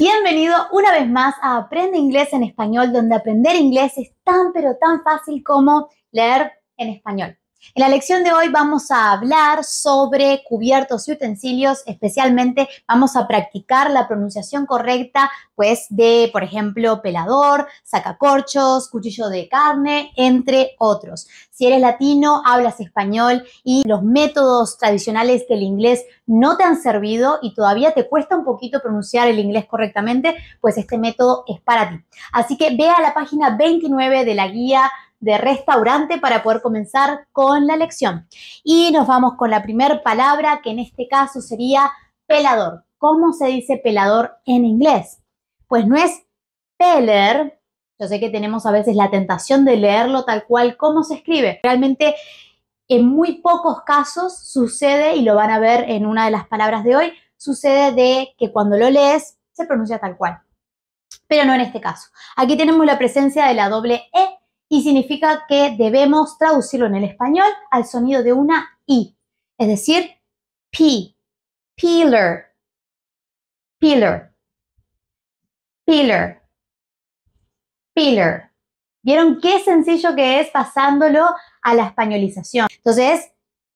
Bienvenido una vez más a Aprende Inglés en Español, donde aprender inglés es tan pero tan fácil como leer en español. En la lección de hoy vamos a hablar sobre cubiertos y utensilios, especialmente vamos a practicar la pronunciación correcta, pues de, por ejemplo, pelador, sacacorchos, cuchillo de carne, entre otros. Si eres latino, hablas español y los métodos tradicionales del inglés no te han servido y todavía te cuesta un poquito pronunciar el inglés correctamente, pues este método es para ti. Así que ve a la página 29 de la guía de restaurante para poder comenzar con la lección. Y nos vamos con la primera palabra que en este caso sería pelador. ¿Cómo se dice pelador en inglés? Pues no es peler. Yo sé que tenemos a veces la tentación de leerlo tal cual como se escribe. Realmente en muy pocos casos sucede, y lo van a ver en una de las palabras de hoy, sucede de que cuando lo lees se pronuncia tal cual. Pero no en este caso. Aquí tenemos la presencia de la doble E y significa que debemos traducirlo en el español al sonido de una I, es decir, P, pillar, pillar, pillar, peeler. ¿Vieron qué sencillo que es pasándolo a la españolización? Entonces,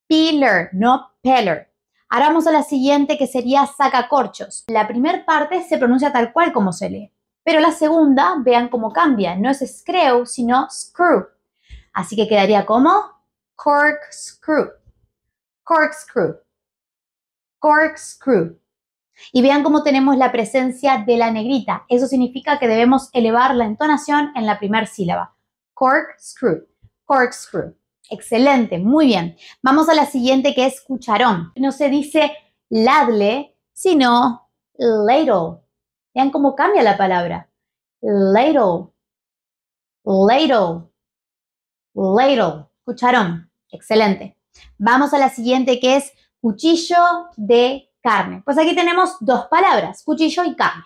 pillar, no peller. Ahora vamos a la siguiente que sería sacacorchos. La primera parte se pronuncia tal cual como se lee. Pero la segunda, vean cómo cambia, no es screw, sino screw. Así que quedaría como corkscrew, corkscrew, corkscrew. Y vean cómo tenemos la presencia de la negrita. Eso significa que debemos elevar la entonación en la primera sílaba. Corkscrew, corkscrew. Excelente, muy bien. Vamos a la siguiente que es cucharón. No se dice ladle, sino ladle, Vean cómo cambia la palabra. Ladle, ladle, ladle. cucharón. Excelente. Vamos a la siguiente que es cuchillo de carne. Pues aquí tenemos dos palabras, cuchillo y carne.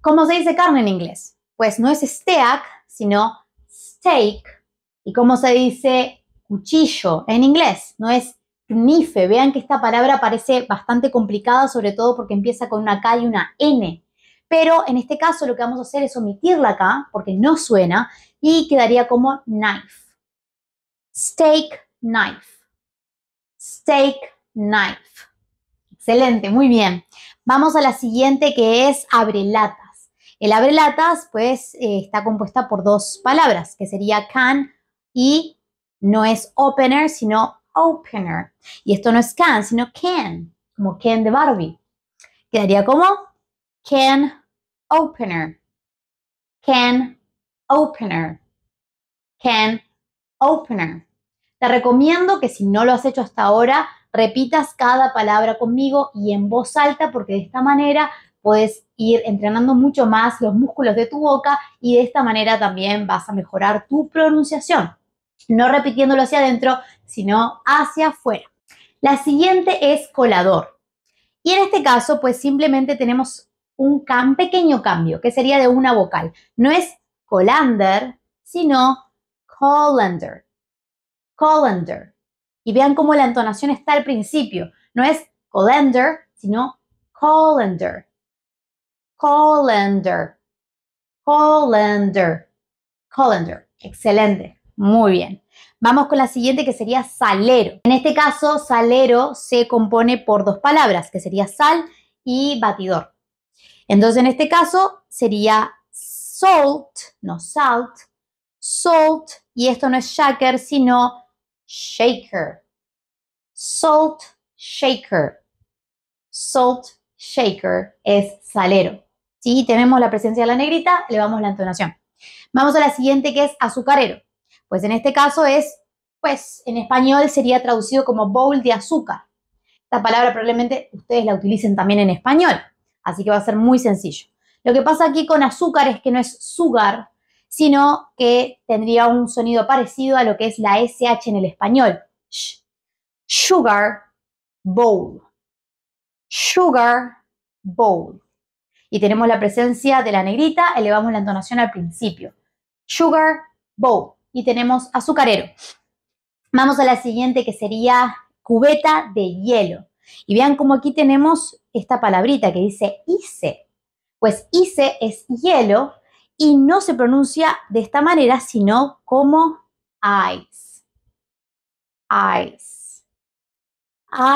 ¿Cómo se dice carne en inglés? Pues no es steak, sino steak. ¿Y cómo se dice cuchillo en inglés? No es knife. Vean que esta palabra parece bastante complicada, sobre todo porque empieza con una K y una N pero en este caso lo que vamos a hacer es omitirla acá porque no suena y quedaría como knife. Steak knife. Steak knife. Excelente, muy bien. Vamos a la siguiente que es abre latas. El abrelatas pues eh, está compuesta por dos palabras que sería can y no es opener sino opener. Y esto no es can sino can, como can de Barbie. Quedaría como can opener. Can opener. Can opener. Te recomiendo que si no lo has hecho hasta ahora, repitas cada palabra conmigo y en voz alta porque de esta manera puedes ir entrenando mucho más los músculos de tu boca y de esta manera también vas a mejorar tu pronunciación. No repitiéndolo hacia adentro, sino hacia afuera. La siguiente es colador. Y en este caso, pues simplemente tenemos un pequeño cambio, que sería de una vocal. No es colander, sino colander. Colander. Y vean cómo la entonación está al principio. No es colander, sino colander. Colander. Colander. Colander. Excelente. Muy bien. Vamos con la siguiente que sería salero. En este caso, salero se compone por dos palabras, que sería sal y batidor. Entonces, en este caso sería salt, no salt, salt, y esto no es shaker, sino shaker. Salt shaker. Salt shaker es salero. Si tenemos la presencia de la negrita, le vamos la entonación. Vamos a la siguiente que es azucarero. Pues en este caso es, pues en español sería traducido como bowl de azúcar. Esta palabra probablemente ustedes la utilicen también en español. Así que va a ser muy sencillo. Lo que pasa aquí con azúcar es que no es sugar, sino que tendría un sonido parecido a lo que es la SH en el español. Sugar bowl. Sugar bowl. Y tenemos la presencia de la negrita, elevamos la entonación al principio. Sugar bowl. Y tenemos azucarero. Vamos a la siguiente que sería cubeta de hielo. Y vean cómo aquí tenemos esta palabrita que dice ice, Pues ice es hielo y no se pronuncia de esta manera, sino como ice. Ice.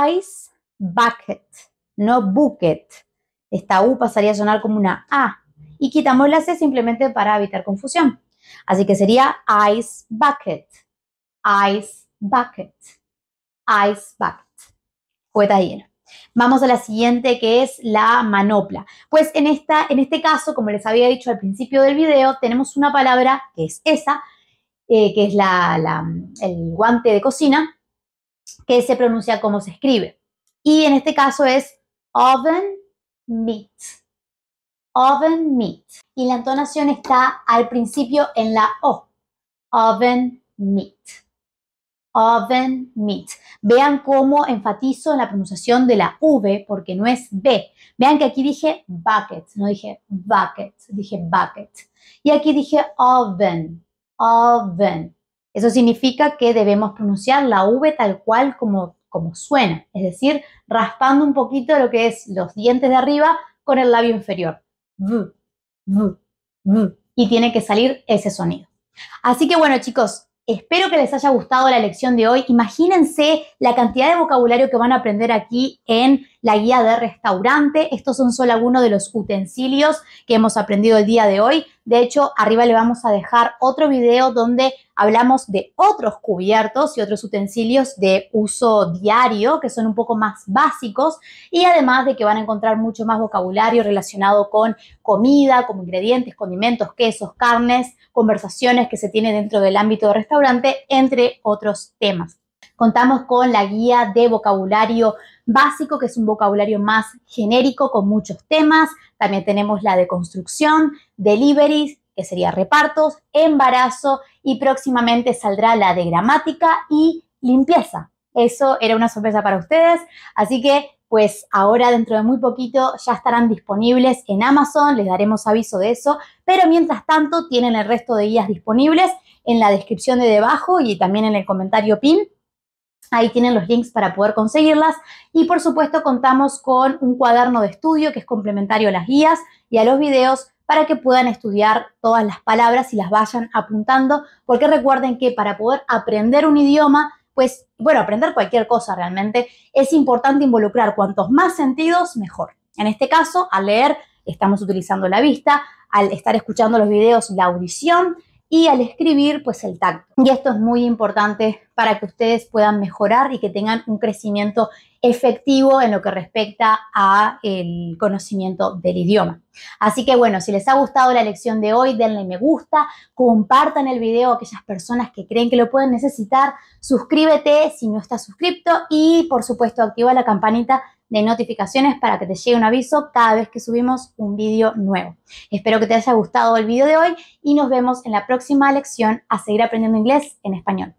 Ice bucket, no bucket. Esta U pasaría a sonar como una A. Y quitamos la C simplemente para evitar confusión. Así que sería ice bucket. Ice bucket. Ice bucket pueda Vamos a la siguiente que es la manopla. Pues en, este caso, como les había dicho al principio del video, tenemos una palabra que es esa, eh, que es la, el guante de cocina, que se pronuncia como se escribe. Y en este caso es oven meat. Oven meat. Y la entonación está al principio en la O. Oven meat oven meat. Vean cómo enfatizo en la pronunciación de la V porque no es B. Vean que aquí dije bucket, no dije bucket, dije bucket. Y aquí dije oven, oven. Eso significa que debemos pronunciar la V tal cual como, como suena, es decir, raspando un poquito lo que es los dientes de arriba con el labio inferior. V, v, v. Y tiene que salir ese sonido. Así que bueno chicos, Espero que les haya gustado la lección de hoy. Imagínense la cantidad de vocabulario que van a aprender aquí en la guía de restaurante. Estos son solo algunos de los utensilios que hemos aprendido el día de hoy. De hecho, arriba le vamos a dejar otro video donde hablamos de otros cubiertos y otros utensilios de uso diario que son un poco más básicos y además de que van a encontrar mucho más vocabulario relacionado con comida, como ingredientes, condimentos, quesos, carnes, conversaciones que se tienen dentro del ámbito de restaurante, entre otros temas. Contamos con la guía de vocabulario básico, que es un vocabulario más genérico con muchos temas. También tenemos la de construcción, deliveries, que sería repartos, embarazo y próximamente saldrá la de gramática y limpieza. Eso era una sorpresa para ustedes, así que pues ahora dentro de muy poquito ya estarán disponibles en Amazon, les daremos aviso de eso, pero mientras tanto tienen el resto de guías disponibles en la descripción de debajo y también en el comentario pin Ahí tienen los links para poder conseguirlas. Y por supuesto contamos con un cuaderno de estudio que es complementario a las guías y a los videos para que puedan estudiar todas las palabras y las vayan apuntando, porque recuerden que para poder aprender un idioma, pues bueno, aprender cualquier cosa realmente, es importante involucrar cuantos más sentidos, mejor. En este caso, al leer estamos utilizando la vista, al estar escuchando los videos, la audición, y al escribir pues el tacto. Y esto es muy importante para que ustedes puedan mejorar y que tengan un crecimiento efectivo en lo que respecta a el conocimiento del idioma. Así que bueno, si les ha gustado la lección de hoy, denle me gusta, compartan el video a aquellas personas que creen que lo pueden necesitar, suscríbete si no estás suscrito y por supuesto activa la campanita de notificaciones para que te llegue un aviso cada vez que subimos un vídeo nuevo. Espero que te haya gustado el vídeo de hoy y nos vemos en la próxima lección a seguir aprendiendo inglés en español.